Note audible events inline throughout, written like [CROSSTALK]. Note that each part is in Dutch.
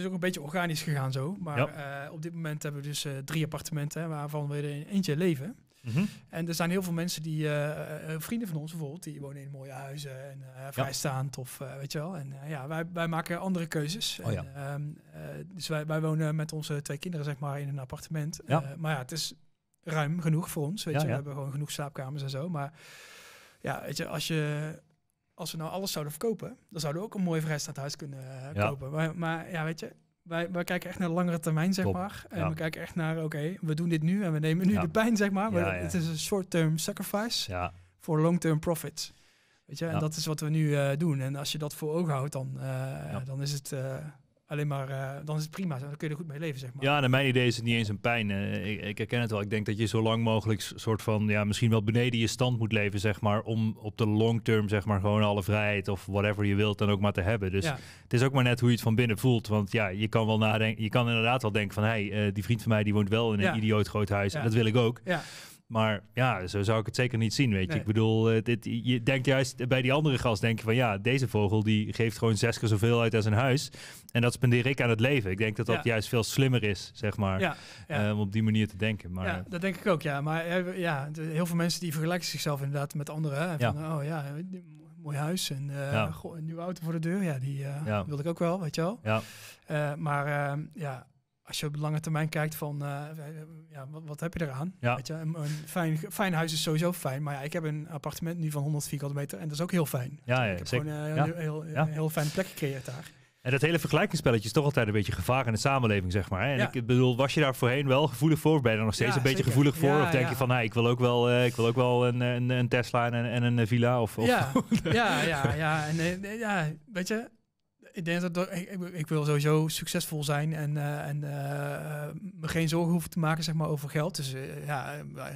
is ook een beetje organisch gegaan zo. Maar eh, op dit moment hebben we dus eh, drie appartementen, waarvan we er in eentje leven. Mhm. En er zijn heel veel mensen die, eh, vrienden van ons bijvoorbeeld, die wonen in mooie huizen en vrijstaand of weet je wel. En ja, wij, wij maken andere keuzes. Oh ehm, dus wij, wij wonen met onze twee kinderen zeg maar in een appartement. maar ja, het is ruim genoeg voor ons, weet je. We hebben gewoon genoeg slaapkamers en zo. Maar ja, weet je, als je als we nou alles zouden verkopen, dan zouden we ook een mooi vrijstaand huis kunnen eh, kopen. Maar, maar, ja, weet je, wij, wij kijken echt naar de langere termijn, zeg maar. En we kijken echt naar, oké, we doen dit nu en we nemen nu de pijn, zeg maar. maar het is een short-term sacrifice voor long-term profits. Weet je, en dat is wat we nu eh, doen. En als je dat voor ogen houdt, dan, eh, dan is het Alleen maar, eh, dan is het prima. Dan kun je er goed mee leven, zeg maar. Ja, naar nou, mijn idee is het niet eens een pijn. Eh, ik, ik, herken het wel. Ik denk dat je zo lang mogelijk soort van, ja, misschien wel beneden je stand moet leven, zeg maar. Om op de long term, zeg maar, gewoon alle vrijheid of whatever je wilt dan ook maar te hebben. Dus het is ook maar net hoe je het van binnen voelt. Want ja, je kan wel nadenken. Je kan inderdaad wel denken van, hé, hey, eh, die vriend van mij die woont wel in een idioot groot huis. En dat wil ik ook. Ja. Maar ja, zo zou ik het zeker niet zien, weet je. Ik bedoel, eh, dit, je denkt juist eh, bij die andere gast, denk je van ja, deze vogel die geeft gewoon zes keer zoveel uit als een huis. En dat spendeer ik aan het leven. Ik denk dat dat juist veel slimmer is, zeg maar, ja, eh, om op die manier te denken. Maar, ja, dat denk ik ook, ja. Maar ja, heel veel mensen die vergelijken zichzelf inderdaad met anderen. oh ja, mooi huis en een nieuwe auto voor de deur. Ja, die uh, wilde ik ook wel, weet je wel. Ja. maar ehm, ja, als je op lange termijn kijkt van eh, ja, wat, wat, heb je eraan? je, een, fijn, fijn huis is sowieso fijn. Maar ja, ik heb een appartement nu van 100 vierkante meter en dat is ook heel fijn. Ja, ja ik heb zeker. gewoon eh, een ja. heel, heel, ja. fijne plek gecreëerd daar. En dat hele vergelijkingsspelletje is toch altijd een beetje gevaar in de samenleving, zeg maar. En ik bedoel, was je daar voorheen wel gevoelig voor? Ben je er nog steeds een beetje gevoelig voor? of denk je van, nou, ik wil ook wel, eh, ik wil ook wel een, een, een Tesla en een, en een villa? Of, of... Ja. [LAUGHS] ja, ja, ja. En, ja, weet je, ik denk dat, ik, wil sowieso succesvol zijn en, eh, en me eh, eh, geen zorgen hoeven te maken zeg maar, over geld. Dus ja,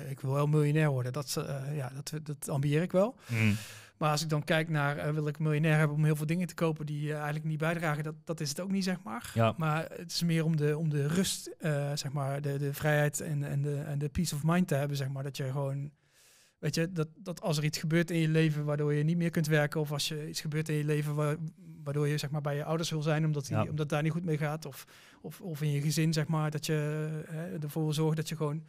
ik wil wel miljonair worden. Dat, ja, dat, dat ambieer ik wel. Hmm. Maar als ik dan kijk naar wil ik miljonair hebben om heel veel dingen te kopen die eigenlijk niet bijdragen, dat, dat is het ook niet, zeg maar. Maar het is meer om de, om de rust, zeg maar, de, de vrijheid en, en, de, en de peace of mind te hebben, zeg maar. Dat je gewoon Weet je, dat, dat als er iets gebeurt in je leven waardoor je niet meer kunt werken, of als je iets gebeurt in je leven waar, waardoor je zeg maar, bij je ouders wil zijn omdat, die, omdat daar niet goed mee gaat, of, of, of in je gezin, zeg maar, dat je hè, eh, ervoor zorgt dat je gewoon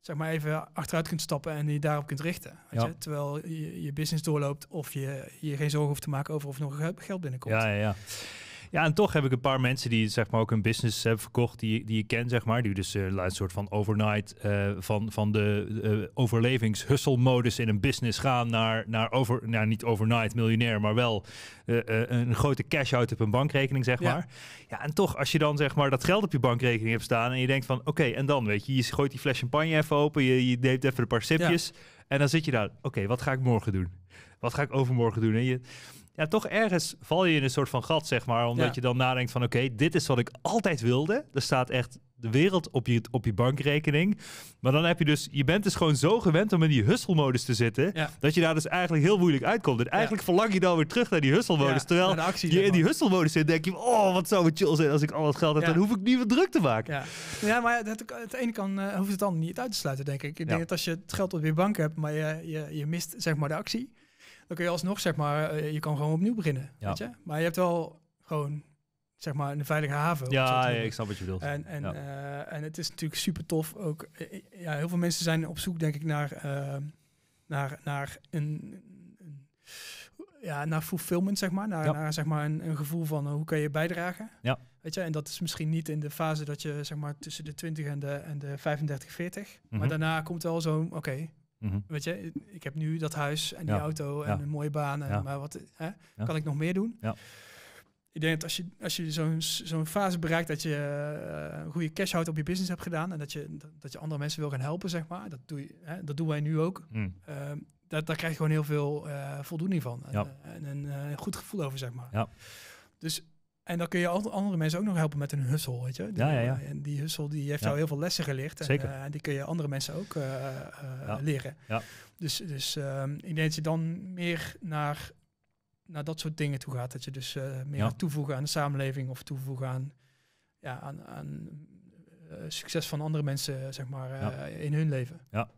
zeg maar, even achteruit kunt stappen en je daarop kunt richten. Weet je? Terwijl je, je business doorloopt of je je geen zorgen hoeft te maken over of nog geld binnenkomt. Ja, ja, ja. Ja, en toch heb ik een paar mensen die zeg maar ook een business hebben verkocht die, die je kent, zeg maar. Die dus eh, een soort van overnight eh, van, van de uh, overlevingshusselmodus in een business gaan naar, naar over, nou niet overnight miljonair, maar wel een grote cash-out op een bankrekening, zeg ja. maar. Ja, en toch als je dan zeg maar dat geld op je bankrekening hebt staan en je denkt van oké, en dan weet je, je gooit die fles champagne even open, je, je neemt even een paar sipjes en dan zit je daar, oké, wat ga ik morgen doen? Wat ga ik overmorgen doen? En je, ja, toch ergens val je in een soort van gat, zeg maar. Omdat je dan nadenkt van, oké, dit is wat ik altijd wilde. Er staat echt de wereld op je, op je bankrekening. Maar dan heb je dus, je bent dus gewoon zo gewend om in die hustle-modus te zitten, dat je daar dus eigenlijk heel moeilijk uitkomt. En eigenlijk verlang je dan weer terug naar die hustle-modus. terwijl je in die hustle-modus zit, denk je, oh, wat zou het chill zijn als ik al dat geld heb. Dan hoef ik niet meer druk te maken. Ja, maar het, het ene kan, eh, hoeft het dan niet uit te sluiten, denk ik. Ik denk dat als je het geld op je bank hebt, maar je, je, je mist, zeg maar, de actie dan kun je alsnog, zeg maar, eh, je kan gewoon opnieuw beginnen. Ja. Weet je? Maar je hebt wel gewoon, zeg maar, een veilige haven. Ja, ja ik snap wat je bedoelt. En, en, eh, en het is natuurlijk super tof ook. Eh, ja, heel veel mensen zijn op zoek, denk ik, naar, naar, naar een, een, ja, naar fulfillment, zeg maar. Naar, naar zeg maar, een, een gevoel van hoe kan je bijdragen. Ja. Weet je, en dat is misschien niet in de fase dat je, zeg maar, tussen de 20 en de, en de 35, 40. Maar mhm. daarna komt wel zo'n, oké, Mhm. Weet je, ik heb nu dat huis en die auto en een mooie baan. En, Maar wat hè, kan ik nog meer doen? Ik denk dat als je, als je zo'n fase bereikt dat je een eh, goede cash houdt op je business hebt gedaan en dat je, dat je andere mensen wil gaan helpen, zeg maar, dat, doe je, hè, dat doen wij nu ook. Mm. Ehm, dat, daar krijg je gewoon heel veel eh, voldoening van en, eh, en een goed gevoel over, zeg maar. Dus en dan kun je andere mensen ook nog helpen met hun hustle, weet je. ja, ja, ja. En die hustle die heeft jou heel veel lessen geleerd En, Zeker. Eh, die kun je andere mensen ook eh, eh, leren. Ja. Dus, dus um, ik denk dat je dan meer naar, naar dat soort dingen toe gaat. Dat je dus meer aan toevoegen aan de samenleving of toevoegen aan, ja, aan, aan succes van andere mensen, zeg maar, in hun leven. Ja.